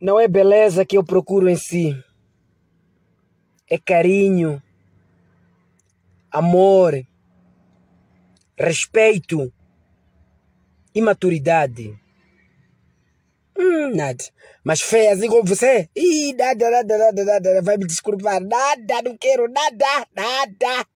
Não é beleza que eu procuro em si, é carinho, amor, respeito e maturidade. Hum, nada. Mas feia assim como você? Ih, nada, nada, nada, nada. Vai me desculpar. Nada, não quero nada, nada.